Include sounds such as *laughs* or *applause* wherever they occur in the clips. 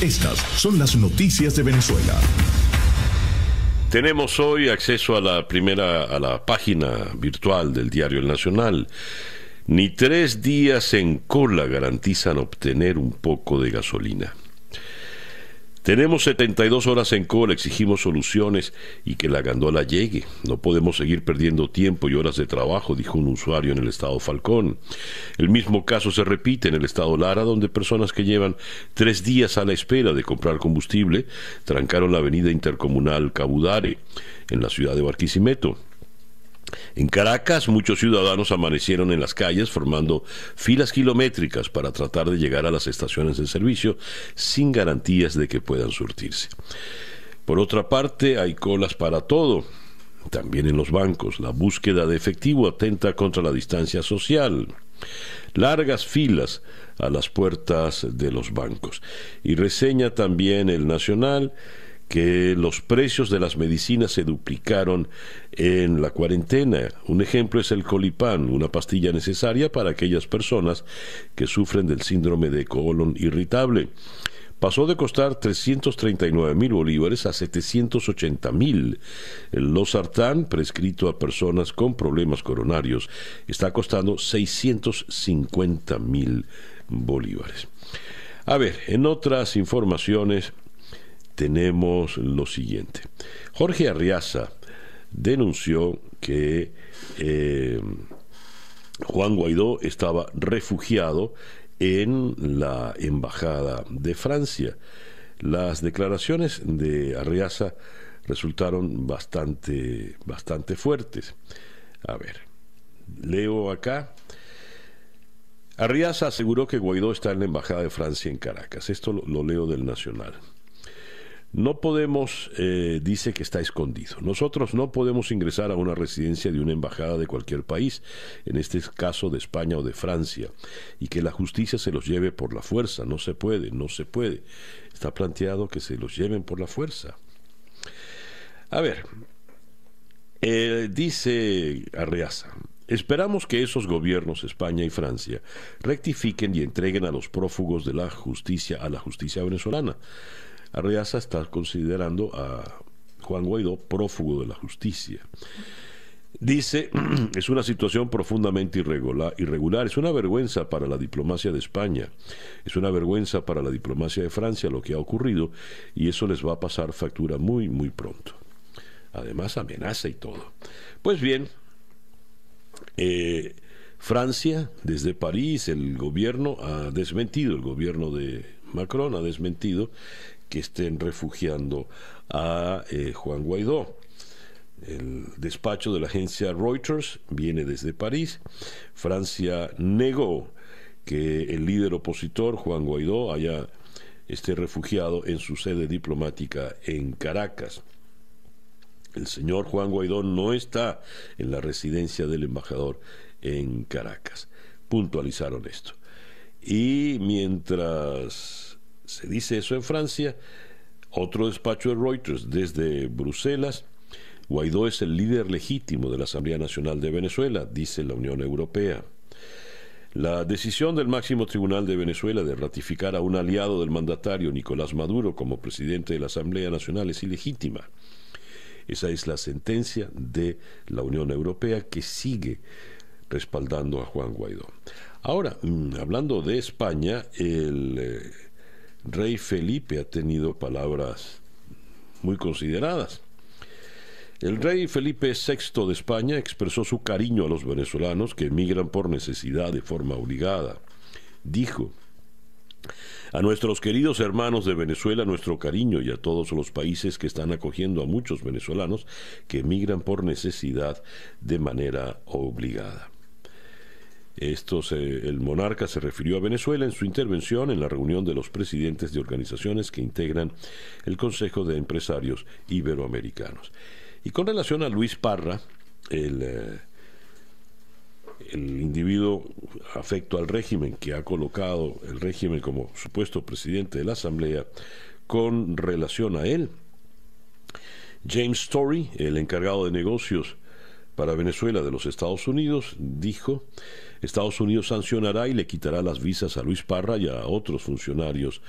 Estas son las noticias de Venezuela. Tenemos hoy acceso a la primera, a la página virtual del diario El Nacional. Ni tres días en cola garantizan obtener un poco de gasolina. Tenemos 72 horas en cola, exigimos soluciones y que la gandola llegue. No podemos seguir perdiendo tiempo y horas de trabajo, dijo un usuario en el estado Falcón. El mismo caso se repite en el estado Lara, donde personas que llevan tres días a la espera de comprar combustible trancaron la avenida intercomunal Cabudare, en la ciudad de Barquisimeto. En Caracas, muchos ciudadanos amanecieron en las calles formando filas kilométricas para tratar de llegar a las estaciones de servicio sin garantías de que puedan surtirse. Por otra parte, hay colas para todo. También en los bancos, la búsqueda de efectivo atenta contra la distancia social. Largas filas a las puertas de los bancos. Y reseña también el Nacional que los precios de las medicinas se duplicaron en la cuarentena. Un ejemplo es el colipán, una pastilla necesaria para aquellas personas que sufren del síndrome de colon irritable. Pasó de costar 339 mil bolívares a 780 mil. El losartán, prescrito a personas con problemas coronarios, está costando 650 mil bolívares. A ver, en otras informaciones, tenemos lo siguiente. Jorge Arriaza denunció que eh, Juan Guaidó estaba refugiado en la Embajada de Francia. Las declaraciones de Arriaza resultaron bastante, bastante fuertes. A ver, leo acá. Arriaza aseguró que Guaidó está en la Embajada de Francia en Caracas. Esto lo leo del Nacional. No podemos, eh, dice que está escondido. Nosotros no podemos ingresar a una residencia de una embajada de cualquier país, en este caso de España o de Francia, y que la justicia se los lleve por la fuerza. No se puede, no se puede. Está planteado que se los lleven por la fuerza. A ver, eh, dice Arreaza, Esperamos que esos gobiernos, España y Francia, rectifiquen y entreguen a los prófugos de la justicia a la justicia venezolana. Arreaza está considerando a Juan Guaidó prófugo de la justicia. Dice, *clears throat* es una situación profundamente irregular, es una vergüenza para la diplomacia de España, es una vergüenza para la diplomacia de Francia lo que ha ocurrido y eso les va a pasar factura muy, muy pronto. Además, amenaza y todo. Pues bien, eh, Francia, desde París, el gobierno ha desmentido, el gobierno de Macron ha desmentido que estén refugiando a eh, Juan Guaidó. El despacho de la agencia Reuters viene desde París. Francia negó que el líder opositor, Juan Guaidó, haya esté refugiado en su sede diplomática en Caracas. El señor Juan Guaidó no está en la residencia del embajador en Caracas. Puntualizaron esto. Y mientras se dice eso en Francia, otro despacho de Reuters desde Bruselas, Guaidó es el líder legítimo de la Asamblea Nacional de Venezuela, dice la Unión Europea. La decisión del máximo tribunal de Venezuela de ratificar a un aliado del mandatario Nicolás Maduro como presidente de la Asamblea Nacional es ilegítima. Esa es la sentencia de la Unión Europea que sigue respaldando a Juan Guaidó. Ahora, mm, hablando de España, el eh, rey Felipe ha tenido palabras muy consideradas. El rey Felipe VI de España expresó su cariño a los venezolanos que emigran por necesidad de forma obligada. Dijo, a nuestros queridos hermanos de Venezuela nuestro cariño y a todos los países que están acogiendo a muchos venezolanos que emigran por necesidad de manera obligada. Esto el monarca se refirió a Venezuela en su intervención en la reunión de los presidentes de organizaciones que integran el Consejo de Empresarios Iberoamericanos. Y con relación a Luis Parra, el, eh, el individuo afecto al régimen que ha colocado el régimen como supuesto presidente de la Asamblea, con relación a él, James Story, el encargado de negocios para Venezuela de los Estados Unidos, dijo Estados Unidos sancionará y le quitará las visas a Luis Parra y a otros funcionarios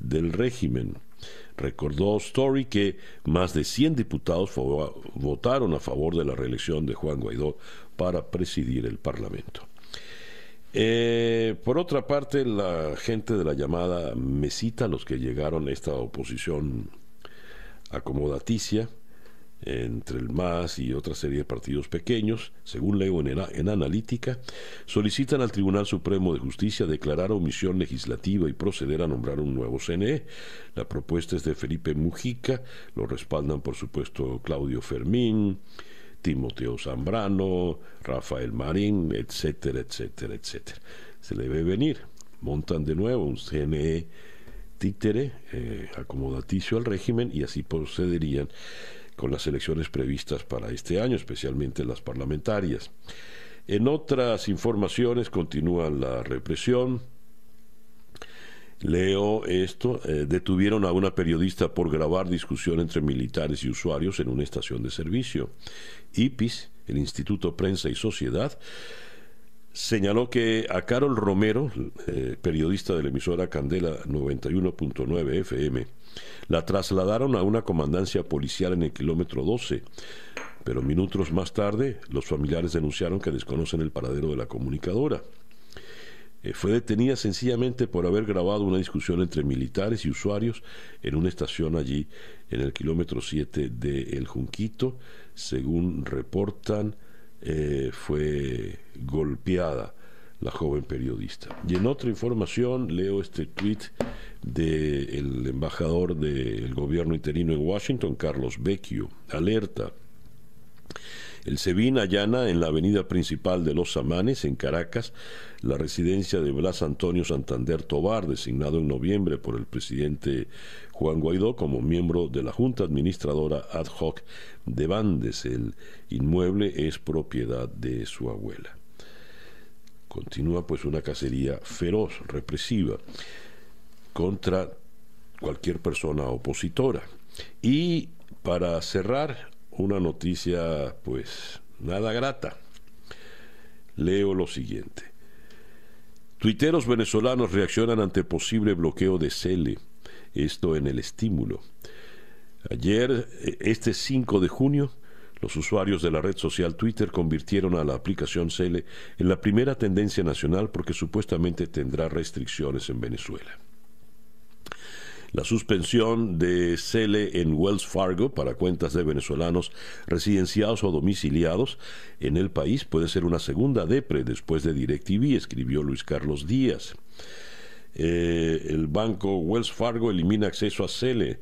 del régimen. Recordó Story que más de 100 diputados votaron a favor de la reelección de Juan Guaidó para presidir el Parlamento. Eh, por otra parte, la gente de la llamada mesita, los que llegaron a esta oposición acomodaticia, entre el MAS y otra serie de partidos pequeños, según leo en, Analítica, solicitan al Tribunal Supremo de Justicia declarar omisión legislativa y proceder a nombrar un nuevo CNE. La propuesta es de Felipe Mujica, lo respaldan por supuesto Claudio Fermín, Timoteo Zambrano, Rafael Marín, etcétera, etcétera, etcétera. Se le ve venir, montan de nuevo un CNE títere, eh, acomodaticio al régimen y así procederían con las elecciones previstas para este año, especialmente las parlamentarias. En otras informaciones continúa la represión. Leo esto, eh, detuvieron a una periodista por grabar discusión entre militares y usuarios en una estación de servicio. IPIS, el Instituto Prensa y Sociedad, señaló que a Carol Romero, eh, periodista de la emisora Candela 91.9 FM, la trasladaron a una comandancia policial en el kilómetro 12, pero minutos más tarde los familiares denunciaron que desconocen el paradero de la comunicadora. Eh, fue detenida sencillamente por haber grabado una discusión entre militares y usuarios en una estación allí en el kilómetro 7 de El Junquito. Según reportan, eh, fue golpeada la joven periodista. Y en otra información leo este tweet del embajador del gobierno interino en Washington, Carlos Vecchio. Alerta. El SEBIN allana en la avenida principal de Los Samanes, en Caracas, la residencia de Blas Antonio Santander Tobar, designado en noviembre por el presidente Juan Guaidó como miembro de la Junta Administradora ad hoc de Bandes. El inmueble es propiedad de su abuela. Continúa pues una cacería feroz, represiva, contra cualquier persona opositora. Y para cerrar, una noticia pues nada grata. Leo lo siguiente. Tuiteros venezolanos reaccionan ante posible bloqueo de Cele, esto en el estímulo. Ayer, eh, este 5 de junio, los usuarios de la red social Twitter convirtieron a la aplicación Cele en la primera tendencia nacional porque supuestamente tendrá restricciones en Venezuela. La suspensión de Cele en Wells Fargo para cuentas de venezolanos residenciados o domiciliados en el país puede ser una segunda depre después de DirecTV, escribió Luis Carlos Díaz. Eh, el banco Wells Fargo elimina acceso a Cele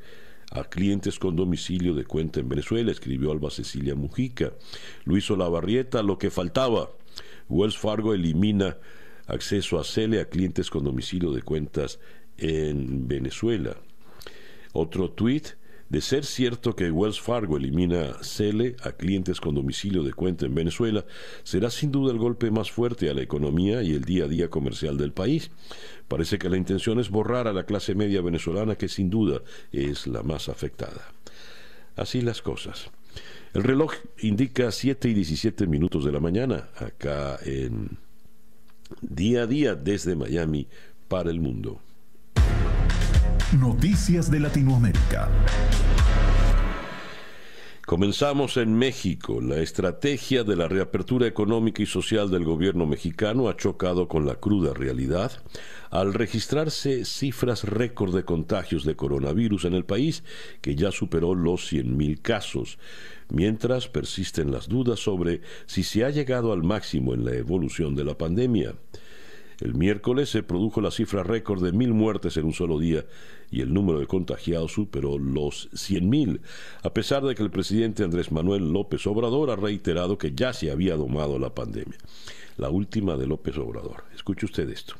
a clientes con domicilio de cuenta en Venezuela, escribió Alba Cecilia Mujica. Luis Olavarrieta, lo que faltaba. Wells Fargo elimina acceso a CELE a clientes con domicilio de cuentas en Venezuela. Otro tweet de ser cierto que Wells Fargo elimina CELE a clientes con domicilio de cuenta en Venezuela, será sin duda el golpe más fuerte a la economía y el día a día comercial del país. Parece que la intención es borrar a la clase media venezolana, que sin duda es la más afectada. Así las cosas. El reloj indica 7 y 17 minutos de la mañana, acá en día a día desde Miami para el mundo. Noticias de Latinoamérica. Comenzamos en México. La estrategia de la reapertura económica y social del gobierno mexicano ha chocado con la cruda realidad al registrarse cifras récord de contagios de coronavirus en el país, que ya superó los 100.000 casos, mientras persisten las dudas sobre si se ha llegado al máximo en la evolución de la pandemia. El miércoles se produjo la cifra récord de mil muertes en un solo día y el número de contagiados superó los mil, a pesar de que el presidente Andrés Manuel López Obrador ha reiterado que ya se había domado la pandemia. La última de López Obrador. Escuche usted esto.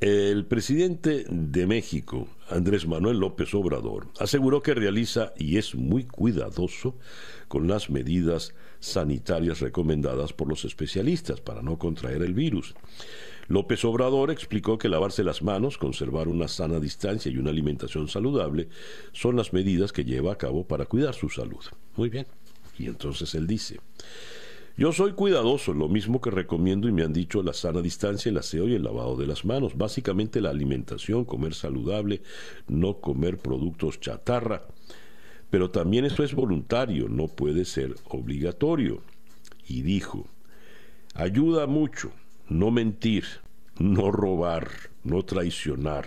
El presidente de México, Andrés Manuel López Obrador, aseguró que realiza y es muy cuidadoso con las medidas sanitarias recomendadas por los especialistas para no contraer el virus. López Obrador explicó que lavarse las manos, conservar una sana distancia y una alimentación saludable son las medidas que lleva a cabo para cuidar su salud. Muy bien. Y entonces él dice, yo soy cuidadoso, lo mismo que recomiendo y me han dicho la sana distancia, el aseo y el lavado de las manos, básicamente la alimentación, comer saludable, no comer productos chatarra pero también eso es voluntario, no puede ser obligatorio. Y dijo, ayuda mucho no mentir, no robar, no traicionar.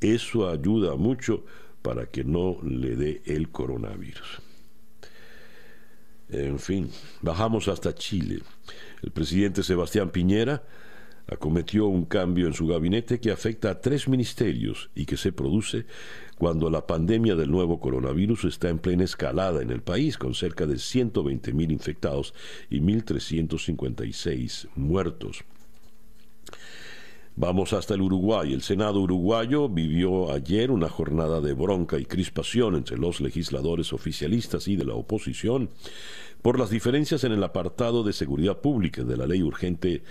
Eso ayuda mucho para que no le dé el coronavirus. En fin, bajamos hasta Chile. El presidente Sebastián Piñera acometió un cambio en su gabinete que afecta a tres ministerios y que se produce cuando la pandemia del nuevo coronavirus está en plena escalada en el país, con cerca de 120.000 infectados y 1.356 muertos. Vamos hasta el Uruguay. El Senado uruguayo vivió ayer una jornada de bronca y crispación entre los legisladores oficialistas y de la oposición por las diferencias en el apartado de seguridad pública de la ley urgente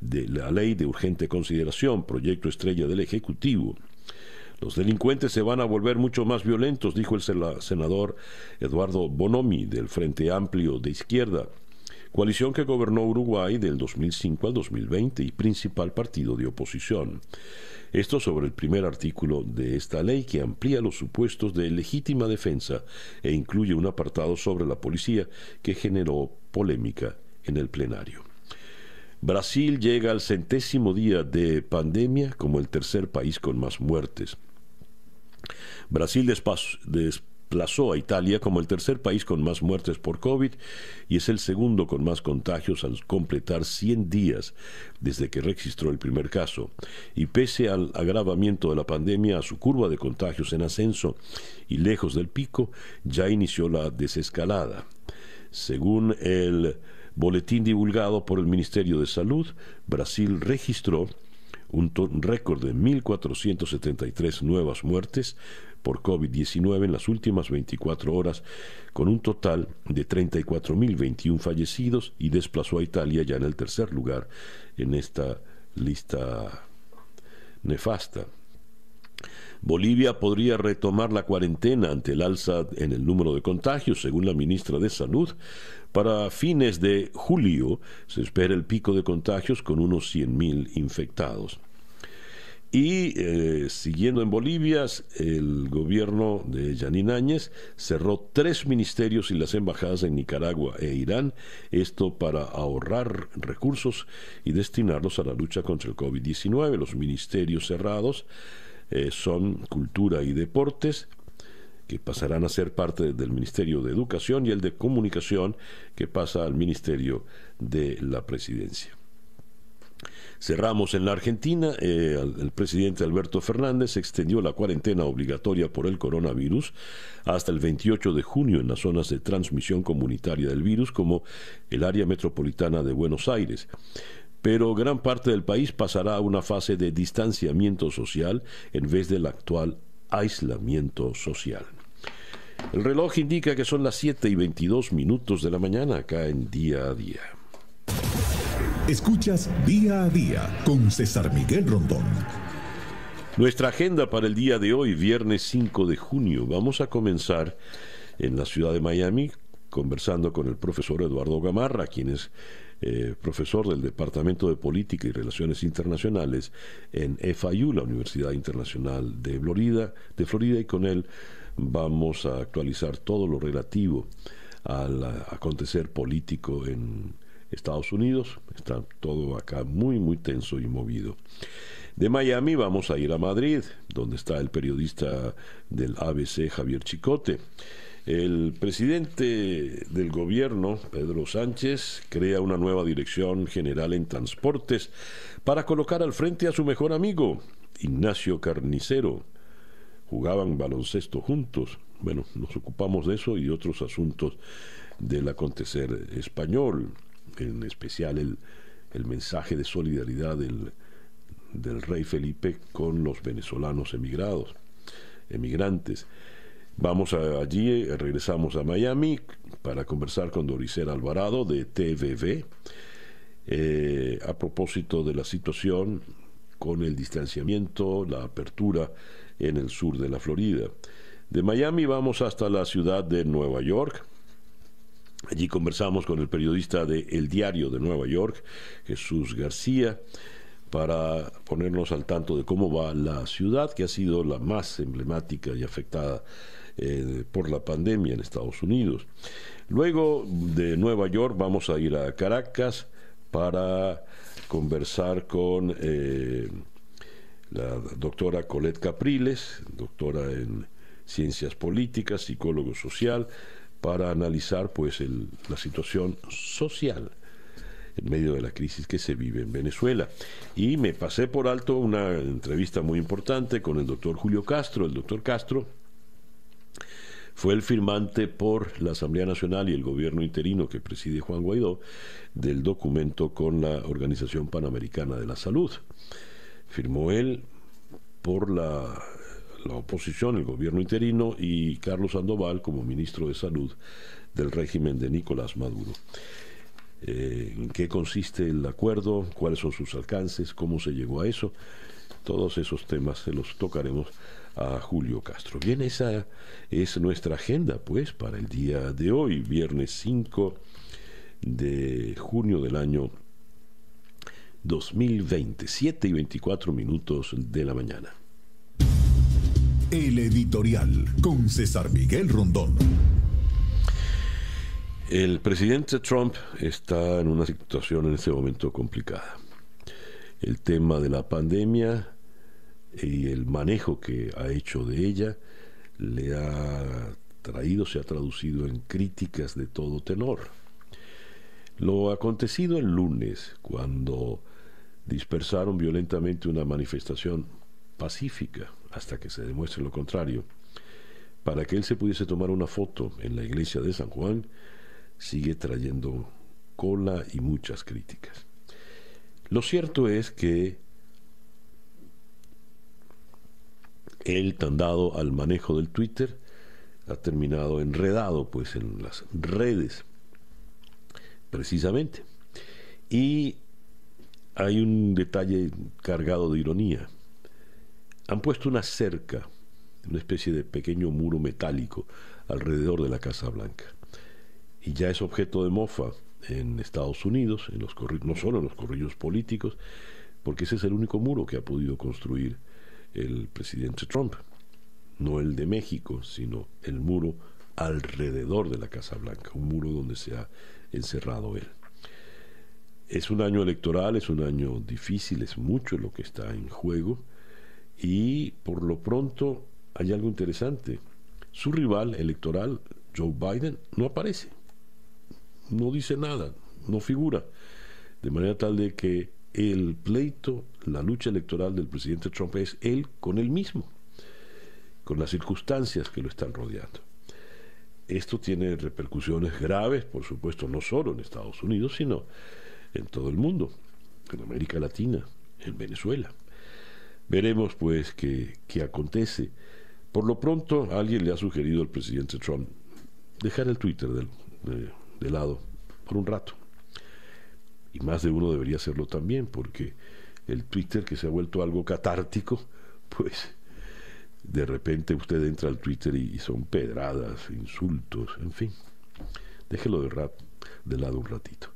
de la ley de urgente consideración, proyecto estrella del Ejecutivo. Los delincuentes se van a volver mucho más violentos, dijo el senador Eduardo Bonomi del Frente Amplio de Izquierda, coalición que gobernó Uruguay del 2005 al 2020 y principal partido de oposición. Esto sobre el primer artículo de esta ley que amplía los supuestos de legítima defensa e incluye un apartado sobre la policía que generó polémica en el plenario. Brasil llega al centésimo día de pandemia como el tercer país con más muertes. Brasil desplazó a Italia como el tercer país con más muertes por COVID y es el segundo con más contagios al completar 100 días desde que registró el primer caso. Y pese al agravamiento de la pandemia, a su curva de contagios en ascenso y lejos del pico, ya inició la desescalada. Según el Boletín divulgado por el Ministerio de Salud, Brasil registró un récord de 1.473 nuevas muertes por COVID-19 en las últimas 24 horas, con un total de 34.021 fallecidos y desplazó a Italia ya en el tercer lugar en esta lista nefasta. Bolivia podría retomar la cuarentena ante el alza en el número de contagios, según la ministra de Salud. Para fines de julio se espera el pico de contagios con unos 100.000 infectados. Y eh, siguiendo en Bolivia, el gobierno de Yanin Áñez cerró tres ministerios y las embajadas en Nicaragua e Irán, esto para ahorrar recursos y destinarlos a la lucha contra el COVID-19. Los ministerios cerrados eh, son cultura y deportes, que pasarán a ser parte del Ministerio de Educación y el de Comunicación, que pasa al Ministerio de la Presidencia. Cerramos en la Argentina. Eh, el presidente Alberto Fernández extendió la cuarentena obligatoria por el coronavirus hasta el 28 de junio en las zonas de transmisión comunitaria del virus, como el área metropolitana de Buenos Aires pero gran parte del país pasará a una fase de distanciamiento social en vez del actual aislamiento social. El reloj indica que son las 7 y 22 minutos de la mañana acá en día a día. Escuchas día a día con César Miguel Rondón. Nuestra agenda para el día de hoy, viernes 5 de junio, vamos a comenzar en la ciudad de Miami conversando con el profesor Eduardo Gamarra, quien es eh, profesor del Departamento de Política y Relaciones Internacionales en FIU, la Universidad Internacional de Florida, de Florida y con él vamos a actualizar todo lo relativo al acontecer político en Estados Unidos. Está todo acá muy, muy tenso y movido. De Miami vamos a ir a Madrid, donde está el periodista del ABC Javier Chicote. El presidente del gobierno, Pedro Sánchez, crea una nueva dirección general en transportes para colocar al frente a su mejor amigo, Ignacio Carnicero. Jugaban baloncesto juntos. Bueno, nos ocupamos de eso y otros asuntos del acontecer español, en especial el, mensaje de solidaridad del, del rey Felipe con los venezolanos emigrados, emigrantes. Vamos allí, eh, regresamos a Miami para conversar con Doricela Alvarado de TVV eh, a propósito de la situación con el distanciamiento, la apertura en el sur de la Florida. De Miami vamos hasta la ciudad de Nueva York. Allí conversamos con el periodista de El Diario de Nueva York, Jesús García, para ponernos al tanto de cómo va la ciudad, que ha sido la más emblemática y afectada eh, por la pandemia en Estados Unidos. Luego de Nueva York vamos a ir a Caracas para conversar con eh, la doctora Colette Capriles, doctora en ciencias políticas, psicólogo social, para analizar pues la situación social en medio de la crisis que se vive en Venezuela. Y me pasé por alto una entrevista muy importante con el doctor Julio Castro, el doctor Castro, fue el firmante por la Asamblea Nacional y el gobierno interino que preside Juan Guaidó del documento con la Organización Panamericana de la Salud. Firmó él por la, oposición, el gobierno interino y Carlos Sandoval como ministro de Salud del régimen de Nicolás Maduro. Eh, en qué consiste el acuerdo, cuáles son sus alcances, cómo se llegó a eso. Todos esos temas se los tocaremos a Julio Castro. Bien, esa es nuestra agenda, pues, para el día de hoy, viernes 5 de junio del año 2020, 7 y 24 minutos de la mañana. El editorial con César Miguel Rondón. El presidente Trump está en una situación en este momento complicada el tema de la pandemia y el manejo que ha hecho de ella le ha traído, se ha traducido en críticas de todo tenor. Lo acontecido el lunes, cuando dispersaron violentamente una manifestación pacífica, hasta que se demuestre lo contrario, para que él se pudiese tomar una foto en la iglesia de San Juan, sigue trayendo cola y muchas críticas. Lo cierto es que él, tan dado al manejo del Twitter, ha terminado enredado pues en las redes, precisamente. Y hay un detalle cargado de ironía. Han puesto una cerca, una especie de pequeño muro metálico alrededor de la Casa Blanca. Y ya es objeto de mofa en Estados Unidos, en los no solo en los corrillos políticos, porque ese es el único muro que ha podido construir el presidente Trump. No el de México, sino el muro alrededor de la Casa Blanca, un muro donde se ha encerrado él. Es un año electoral, es un año difícil, es mucho lo que está en juego y por lo pronto hay algo interesante. Su rival electoral, Joe Biden, no aparece no dice nada, no figura. De manera tal de que el pleito, la lucha electoral del presidente Trump es él con él mismo, con las circunstancias que lo están rodeando. Esto tiene repercusiones graves, por supuesto, no solo en Estados Unidos, sino en todo el mundo, en América Latina, en Venezuela. Veremos pues qué, acontece. Por lo pronto, alguien le ha sugerido al presidente Trump dejar el Twitter del, de lado por un rato. Y más de uno debería hacerlo también, porque el Twitter que se ha vuelto algo catártico, *laughs* pues de repente usted entra al Twitter y, son pedradas, insultos, en fin. Déjelo de, rap, de lado un ratito.